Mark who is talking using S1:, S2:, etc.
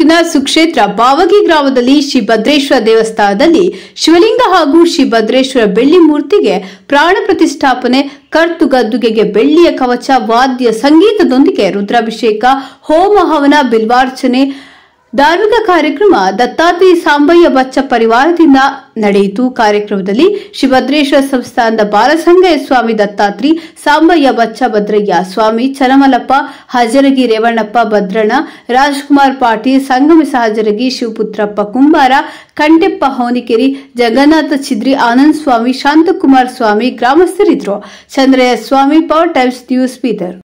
S1: ತಾಲೂಕಿನ ಸುಕ್ಷೇತ್ರ ಬಾವಗಿ ಗ್ರಾಮದಲ್ಲಿ ಶ್ರೀ ಭದ್ರೇಶ್ವರ ದೇವಸ್ಥಾನದಲ್ಲಿ ಶಿವಲಿಂಗ ಹಾಗೂ ಶ್ರೀ ಭದ್ರೇಶ್ವರ ಬೆಳ್ಳಿ ಮೂರ್ತಿಗೆ ಪ್ರಾಣ ಪ್ರತಿಷ್ಠಾಪನೆ ಗದ್ದುಗೆಗೆ ಬೆಳ್ಳಿಯ ಕವಚ ವಾದ್ಯ ಸಂಗೀತದೊಂದಿಗೆ ರುದ್ರಾಭಿಷೇಕ ಹೋಮ ಹವನ ಬಿಲ್ವಾರ್ಚನೆ ಧಾರ್ಮಿಕ ಕಾರ್ಯಕ್ರಮ ದತ್ತಾತ್ರಿ ಸಾಂಬಯ್ಯ ಬಚ್ಚ ಪರಿವಾರದಿಂದ ನಡೆಯಿತು ಕಾರ್ಯಕ್ರಮದಲ್ಲಿ ಶಿವದ್ರೇಶ್ವರ ಸಂಸ್ಥಾನದ ಬಾಲಸಂಗಯ್ಯ ಸ್ವಾಮಿ ದತ್ತಾತ್ರಿ ಸಾಂಬಯ್ಯ ಬಚ್ಚ ಭದ್ರಯ್ಯ ಸ್ವಾಮಿ ಚನಮಲಪ್ಪ ಹಜರಗಿ ರೇವಣ್ಣಪ್ಪ ಭದ್ರಣ್ಣ ರಾಜ್ಕುಮಾರ್ ಪಾಟೀಲ್ ಸಂಗಮಿಸ ಹಜರಗಿ ಶಿವಪುತ್ರಪ್ಪ ಕುಂಬಾರ ಕಂಟೆಪ್ಪ ಹೋನಿಕೆರಿ ಜಗನ್ನಾಥ ಚಿದ್ರಿ ಆನಂದ್ ಸ್ವಾಮಿ ಶಾಂತಕುಮಾರ್ ಸ್ವಾಮಿ ಗ್ರಾಮಸ್ಥರಿದ್ದರು Chandrayya Swami power times news Bidar